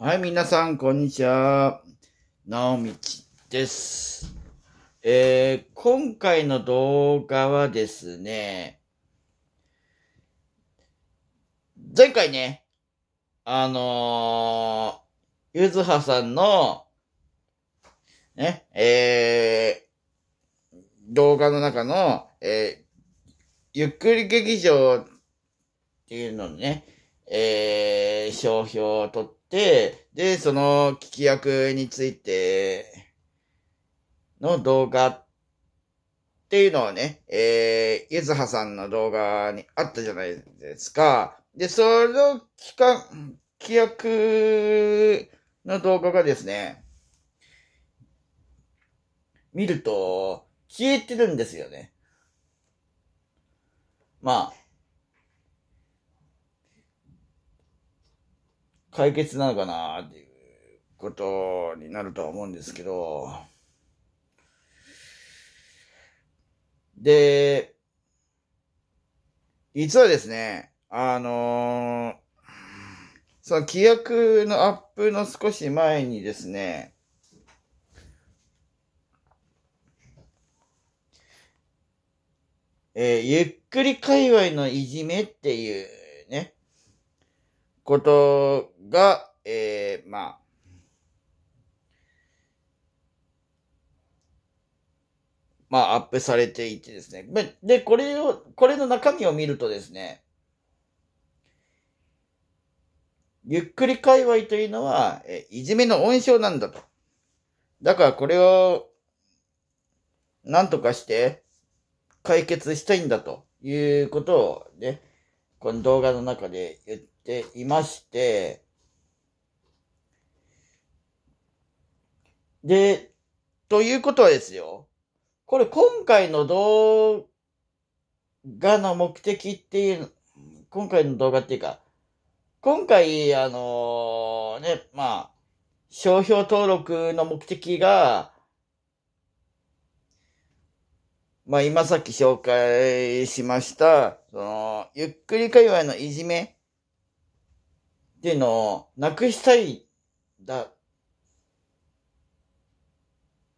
はい、皆さん、こんにちは。なおみちです。えー、今回の動画はですね、前回ね、あのー、ゆずはさんの、ね、えー、動画の中の、えー、ゆっくり劇場っていうのね、えー、商標を取って、、で、その聞き役についての動画っていうのをね、えー、ゆずはさんの動画にあったじゃないですか。で、その企聞規約の動画がですね、見ると消えてるんですよね。まあ、解決なのかなっていうことになるとは思うんですけど、で、実はですね、あのー、その規約のアップの少し前にですね、えー、ゆっくり界隈のいじめっていうことが、えー、まあ、まあ、アップされていてですね。で、これを、これの中身を見るとですね、ゆっくり界隈というのは、えいじめの温床なんだと。だからこれを、なんとかして、解決したいんだということをね、この動画の中で言っていまして、で、ということはですよ。これ今回の動画の目的っていう、今回の動画っていうか、今回、あのー、ね、まあ、商標登録の目的が、まあ今さっき紹介しました、その、ゆっくり界隈のいじめっていうのをなくしたいだ、っ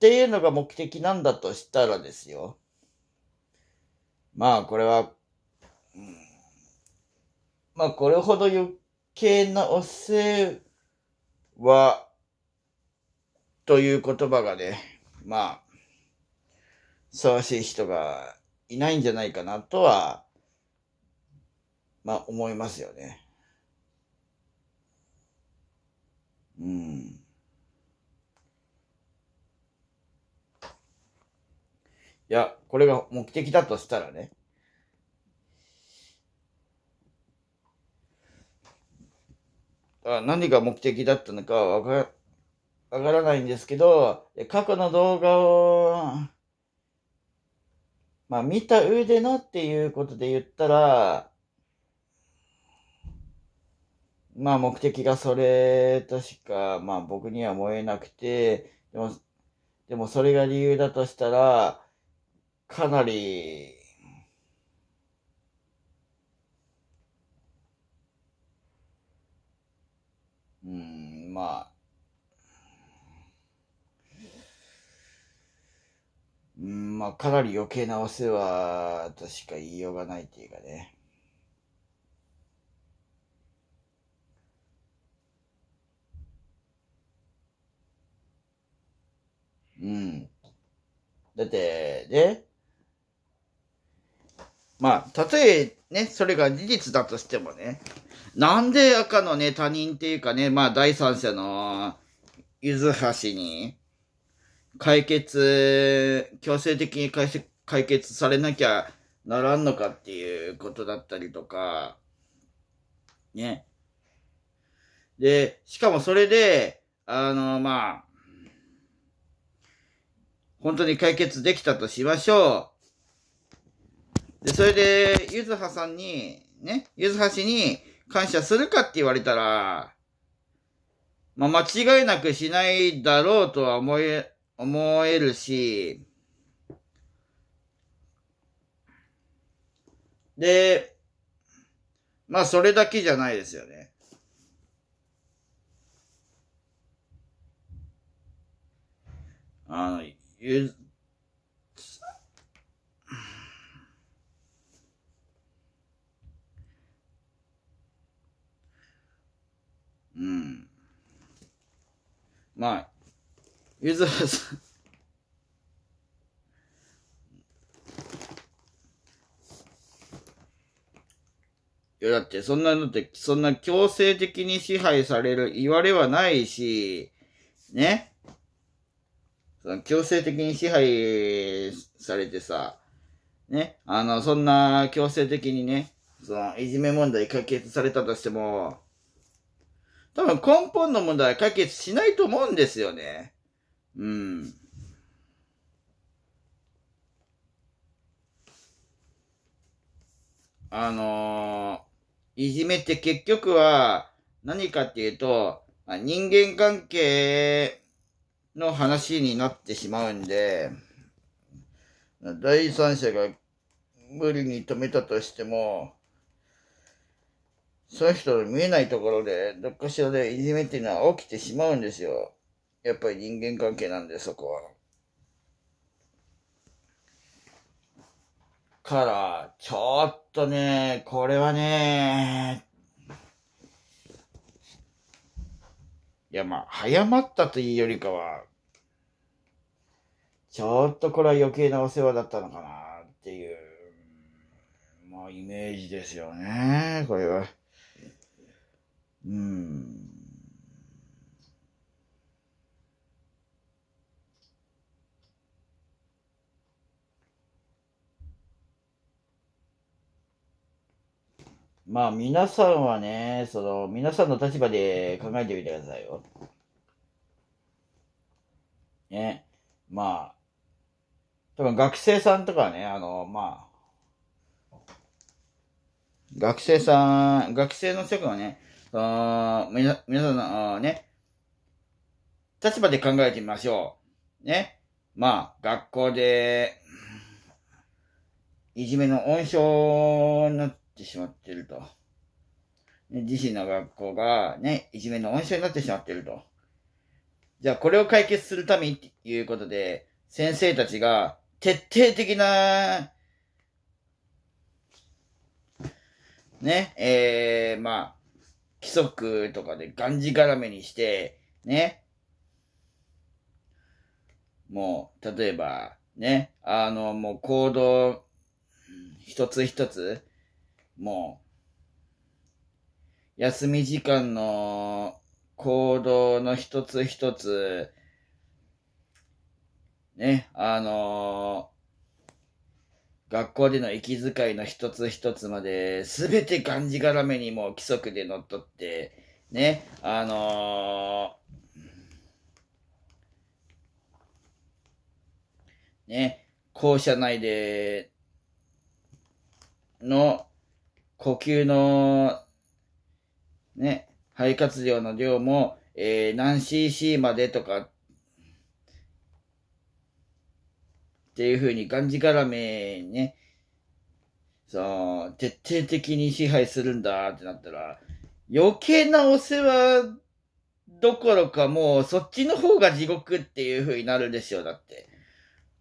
ていうのが目的なんだとしたらですよ。まあこれは、うん、まあこれほど余計なお世話という言葉がね、まあ、ふさわしい人がいないんじゃないかなとは、まあ思いますよね。うん。いや、これが目的だとしたらね。あ何が目的だったのかわか、わからないんですけど、過去の動画を、まあ見た上でのっていうことで言ったら、まあ目的がそれとしか、まあ僕には燃えなくて、でも、でもそれが理由だとしたら、かなり、うん、まあ、うん、まあかなり余計なお世話としか言いようがないっていうかね。うん。だって、で、まあ、たとえね、それが事実だとしてもね、なんで赤のね、他人っていうかね、まあ、第三者の、ゆずはしに、解決、強制的に解解決されなきゃならんのかっていうことだったりとか、ね。で、しかもそれで、あの、まあ、本当に解決できたとしましょう。で、それで、ゆずはさんに、ね、ゆずはしに感謝するかって言われたら、まあ、間違いなくしないだろうとは思え、思えるし、で、まあ、それだけじゃないですよね。あの、ゆうん。まあ、ゆずはさん。いや、だって、そんなのって、そんな強制的に支配される言われはないし、ね。その強制的に支配されてさ、ね、あの、そんな強制的にね、その、いじめ問題解決されたとしても、多分根本の問題は解決しないと思うんですよね。うん。あのー、いじめって結局は何かっていうと、人間関係の話になってしまうんで、第三者が無理に止めたとしても、その人の見えないところで、どっかしらでいじめっていうのは起きてしまうんですよ。やっぱり人間関係なんで、そこは。から、ちょっとね、これはね、や、まあ、早まったというよりかは、ちょっとこれは余計なお世話だったのかなっていう、まあ、イメージですよね、これは。うん。まあ皆さんはね、その皆さんの立場で考えてみてくださいよ。ね。まあ、多分学生さんとかね、あの、まあ、学生さん、学生の人がね、あ皆皆さんのあね、立場で考えてみましょう。ね。まあ、学校で、いじめの温床のってしまってると。ね、自身の学校がね、いじめの温床になってしまってると。じゃあこれを解決するためにっていうことで、先生たちが徹底的な、ね、えー、まあ、規則とかでがんじがらめにして、ね、もう、例えば、ね、あの、もう行動、一つ一つ、もう、休み時間の行動の一つ一つ、ね、あのー、学校での息遣いの一つ一つまで、すべてがんじがらめにもう規則でのっとって、ね、あのー、ね、校舎内での呼吸の、ね、肺活量の量も、えー、何 cc までとか、っていうふうに、がんじがらめね、そう、徹底的に支配するんだってなったら、余計なお世話どころかもうそっちの方が地獄っていうふうになるんですよ、だって。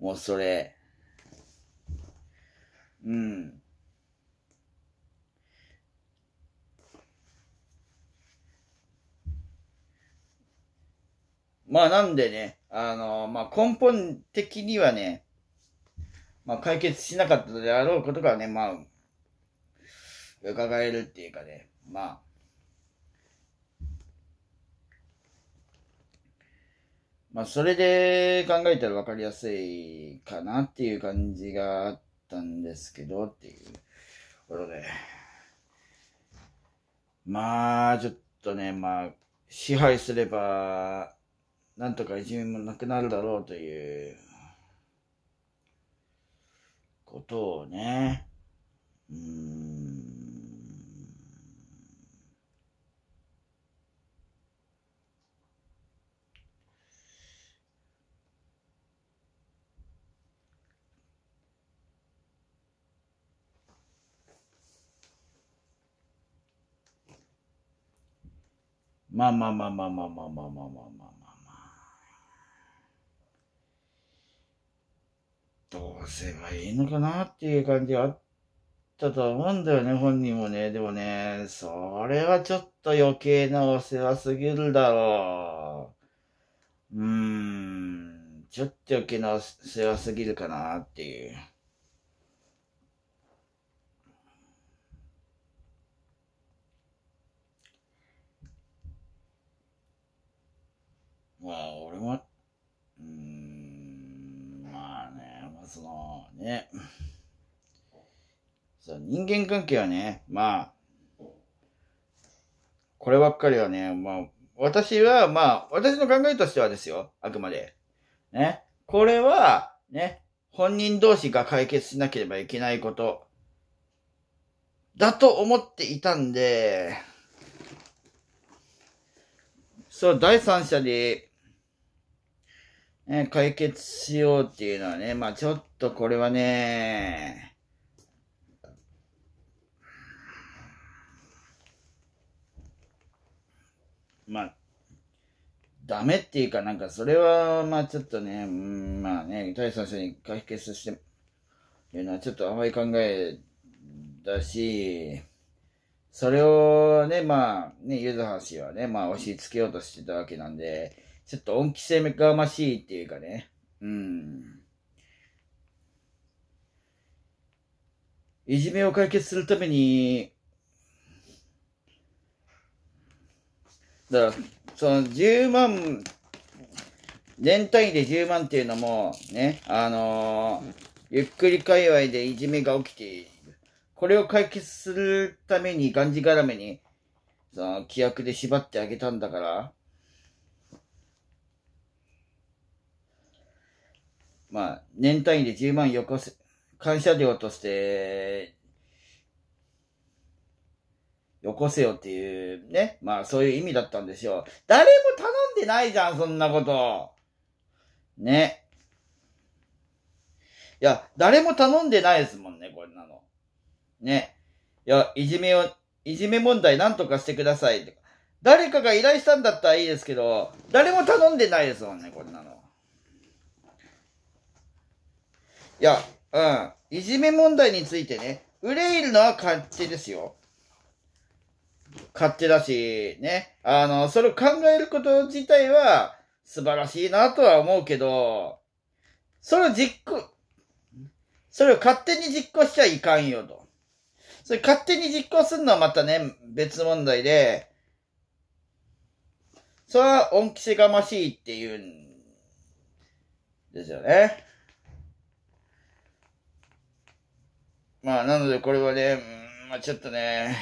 もうそれ。うん。まあなんでね、あの、まあ根本的にはね、まあ解決しなかったであろうことがね、まあ、伺えるっていうかね、まあ、まあそれで考えたらわかりやすいかなっていう感じがあったんですけどっていうころで。まあちょっとね、まあ支配すればなんとかいじめもなくなるだろうということをね、うん、まあまあまあまあまあまあまあまあまあどうすればいいのかなっていう感じがあったと思うんだよね、本人もね。でもね、それはちょっと余計なお世話すぎるだろう。うーん、ちょっと余計なお世話すぎるかなっていう。まあ、俺もそのね、そ人間関係はね、まあ、こればっかりはね、まあ、私は、まあ、私の考えとしてはですよ、あくまで。ね。これは、ね、本人同士が解決しなければいけないこと、だと思っていたんで、そう、第三者で、解決しようっていうのはね、まあちょっとこれはね、まあ、ダメっていうかなんかそれは、まあちょっとね、うん、まあね、第三者に解決して、いうのはちょっと甘い考えだし、それをね、まあ、ね、ゆずはしはね、まあ押し付けようとしてたわけなんで、ちょっと恩着せがましいっていうかね。うん。いじめを解決するために、だから、その10万、全単位で10万っていうのも、ね、あのー、ゆっくり界隈でいじめが起きている。これを解決するために、がんじがらめに、その、規約で縛ってあげたんだから、まあ、年単位で10万よこせ、感謝料として、よこせよっていうね、まあそういう意味だったんでしょう。誰も頼んでないじゃん、そんなこと。ね。いや、誰も頼んでないですもんね、こんなの。ね。いや、いじめを、いじめ問題なんとかしてくださいとか。誰かが依頼したんだったらいいですけど、誰も頼んでないですもんね、こんなの。いや、うん。いじめ問題についてね、憂いるのは勝手ですよ。勝手だし、ね。あの、それを考えること自体は素晴らしいなとは思うけど、それを実行、それを勝手に実行しちゃいかんよと。それ勝手に実行するのはまたね、別問題で、それは恩着せがましいっていうんですよね。まあ、なのでこれはね、まあ、ちょっとね、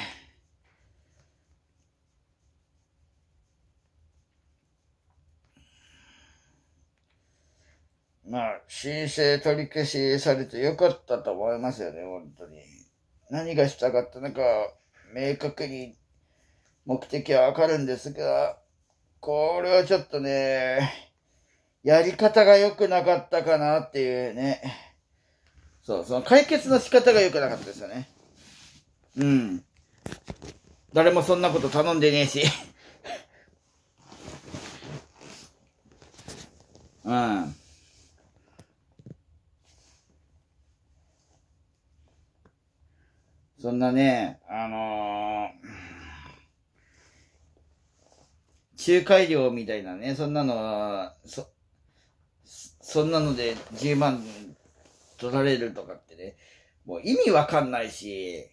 まあ、申請取り消しされてよかったと思いますよね、本当に。何がしたかったのか、明確に目的はわかるんですが、これはちょっとね、やり方が良くなかったかなっていうね。そう、その解決の仕方が良くなかったですよね。うん。誰もそんなこと頼んでねえし。うん。そんなね、あのー、仲介料みたいなね、そんなのは、そ、そんなので10万取られるとかってね、もう意味わかんないし、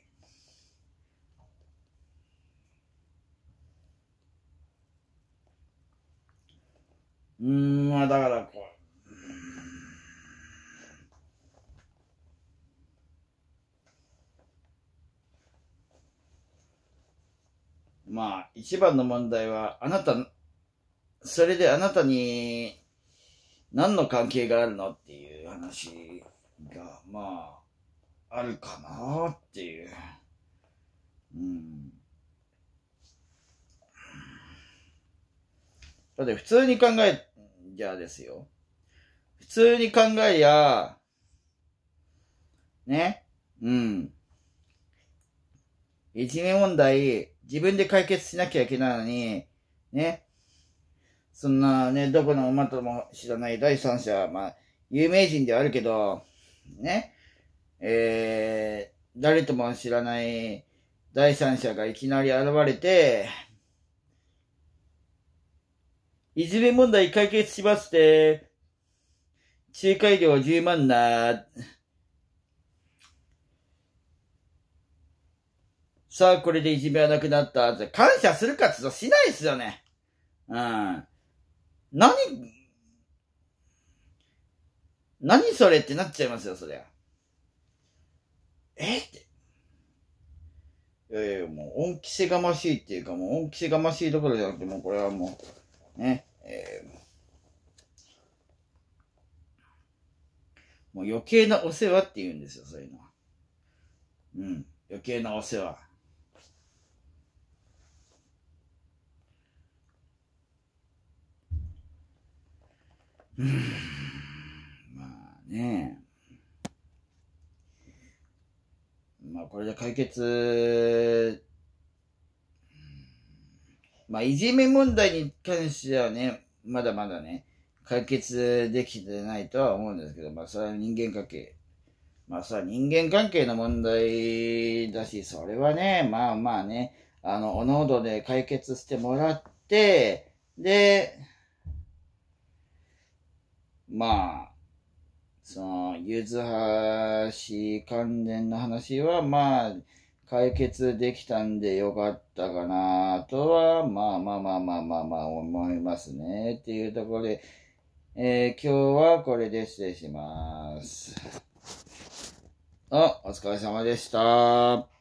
うん、まあだからこう、まあ、一番の問題は、あなた、それであなたに、何の関係があるのっていう話が、まあ、あるかなっていう。うん。だって普通に考え、じゃあですよ。普通に考えや、ね、うん。いじめ問題、自分で解決しなきゃいけないのに、ね、そんなね、どこの馬とも知らない第三者、まあ、有名人ではあるけど、ね。えー、誰とも知らない第三者がいきなり現れて、いじめ問題解決しますって、仲介料10万な、さあ、これでいじめはなくなった。感謝するかつとしないですよね。うん。何、何それってなっちゃいますよ、そりゃ。えって。いやいや、もう、恩着せがましいっていうか、もう、恩着せがましいところじゃなくて、もう、これはもう、ね、えー、もう余計なお世話って言うんですよ、そういうのは。うん、余計なお世話。うん。ね。まあ、これで解決、まあ、いじめ問題に関してはね、まだまだね、解決できてないとは思うんですけど、まあ、それは人間関係。まあ、それは人間関係の問題だし、それはね、まあまあね、あの、おのおどで解決してもらって、で、まあ、その、ゆずはし関連の話は、まあ、解決できたんでよかったかなとは、まあまあまあまあまあまあ思いますね。っていうところで、えー、今日はこれで失礼します。あ、お疲れ様でした。